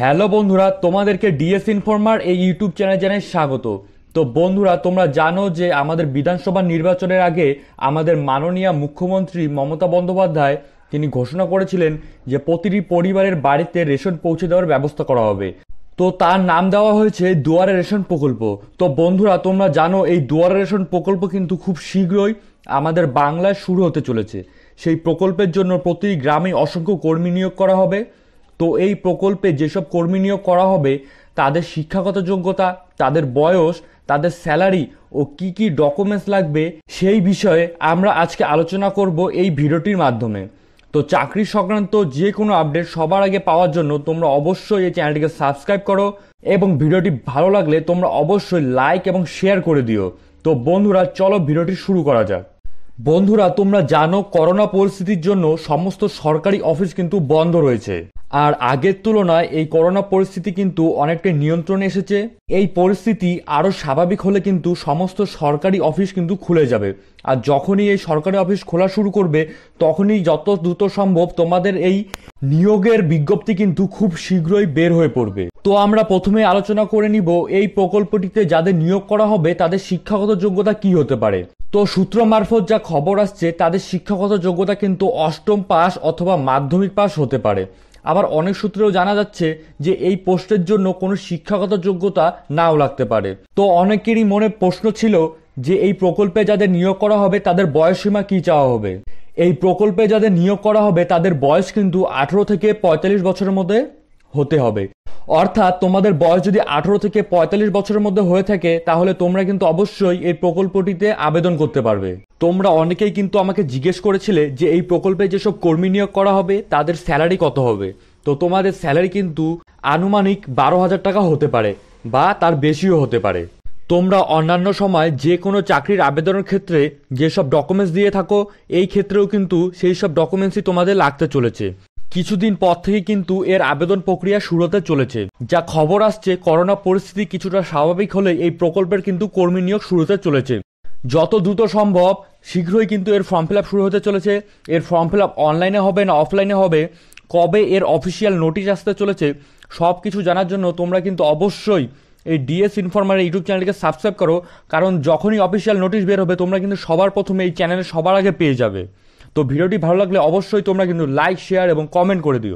hello বন্ধুরা তোমাদেরকে DS informer এই ইউটিউব চ্যানেল জানাই স্বাগত তো বন্ধুরা তোমরা জানো যে আমাদের বিধানসভা নির্বাচনের আগে আমাদের মাননীয় মুখ্যমন্ত্রী মমতা বন্দ্যোপাধ্যায় তিনি ঘোষণা করেছিলেন যে প্রতিটি পরিবারের বাড়িতে রেশন পৌঁছে দেওয়ার ব্যবস্থা করা হবে তো তার নাম দেওয়া হয়েছে দুয়ারে রেশন প্রকল্প তো বন্ধুরা তোমরা জানো এই দুয়ারে রেশন প্রকল্প কিন্তু খুব শীঘ্রই আমাদের বাংলায় শুরু হতে চলেছে সেই প্রকল্পের জন্য প্রতি গ্রামে অসংখ্য কর্মী নিয়োগ করা হবে তো এই প্রকল্পে যেসব কর্মী নিয়োগ করা হবে তাদের শিক্ষাগত যোগ্যতা তাদের বয়স তাদের স্যালারি ও কি কি ডকুমেন্টস লাগবে সেই বিষয়ে আমরা আজকে আলোচনা করব এই ভিডিওটির মাধ্যমে তো চাকরি সংক্রান্ত যে কোনো আপডেট সবার আগে পাওয়ার জন্য তোমরা অবশ্যই এই চ্যানেলটিকে সাবস্ক্রাইব করো এবং ভিডিওটি ভালো লাগলে তোমরা অবশ্যই লাইক এবং শেয়ার করে দিও তো বন্ধুরা চলো ভিডিওটি শুরু করা যাক বন্ধুরা তোমরা জানো করোনা পরিস্থিতির জন্য সমস্ত সরকারি অফিস কিন্তু বন্ধ রয়েছে আর আগের তুলনায় এই করোনা পরিস্থিতি কিন্তু অনেকটাই নিয়ন্ত্রণে এসেছে এই পরিস্থিতি আরও স্বাভাবিক হলে কিন্তু সমস্ত সরকারি অফিস কিন্তু খুলে যাবে আর যখনই এই সরকারি অফিস খোলা শুরু করবে তখনই যত দ্রুত সম্ভব তোমাদের এই নিয়োগের বিজ্ঞপ্তি কিন্তু খুব শীঘ্রই বের হয়ে পড়বে তো আমরা প্রথমে আলোচনা করে নিব এই প্রকল্পটিতে যাদের নিয়োগ করা হবে তাদের শিক্ষাগত যোগ্যতা কি হতে পারে তো সূত্র মারফত যা খবর আসছে তাদের শিক্ষাগত যোগ্যতা কিন্তু অষ্টম পাস অথবা মাধ্যমিক পাস হতে পারে আবার অনেক সূত্রেও জানা যাচ্ছে যে এই পোস্টের জন্য কোনো শিক্ষাগত যোগ্যতা নাও লাগতে পারে তো অনেকেরই মনে প্রশ্ন ছিল যে এই প্রকল্পে যাদের নিয়োগ করা হবে তাদের বয়সসীমা কী চাওয়া হবে এই প্রকল্পে যাদের নিয়োগ করা হবে তাদের বয়স কিন্তু আঠেরো থেকে পঁয়তাল্লিশ বছরের মধ্যে হতে হবে অর্থাৎ তোমাদের বয়স যদি আঠারো থেকে পঁয়তাল্লিশ বছরের মধ্যে হয়ে থাকে তাহলে তোমরা কিন্তু অবশ্যই এই প্রকল্পটিতে আবেদন করতে পারবে তোমরা অনেকেই কিন্তু আমাকে জিজ্ঞেস করেছিলে যে এই প্রকল্পে যেসব কর্মী নিয়োগ করা হবে তাদের স্যালারি কত হবে তো তোমাদের স্যালারি কিন্তু আনুমানিক বারো হাজার টাকা হতে পারে বা তার বেশিও হতে পারে তোমরা অন্যান্য সময় যে কোনো চাকরির আবেদনের ক্ষেত্রে যেসব ডকুমেন্টস দিয়ে থাকো এই ক্ষেত্রেও কিন্তু সেই সব ডকুমেন্টসই তোমাদের লাগতে চলেছে কিছুদিন পর থেকে কিন্তু এর আবেদন প্রক্রিয়া শুরু হতে চলেছে যা খবর আসছে করোনা পরিস্থিতি কিছুটা স্বাভাবিক হলে এই প্রকল্পের কিন্তু কর্মী নিয়োগ শুরু হতে চলেছে যত দ্রুত সম্ভব শীঘ্রই কিন্তু এর ফর্ম ফিল শুরু হতে চলেছে এর ফর্ম ফিল অনলাইনে হবে না অফলাইনে হবে কবে এর অফিসিয়াল নোটিশ আসতে চলেছে সব কিছু জানার জন্য তোমরা কিন্তু অবশ্যই এই ডিএস ইনফরমার ইউটিউব চ্যানেলকে সাবস্ক্রাইব করো কারণ যখনই অফিসিয়াল নোটিশ বের হবে তোমরা কিন্তু সবার প্রথমে এই চ্যানেলে সবার আগে পেয়ে যাবে তো ভিডিওটি ভালো লাগলে অবশ্যই তোমরা কিন্তু লাইক শেয়ার এবং কমেন্ট করে দিও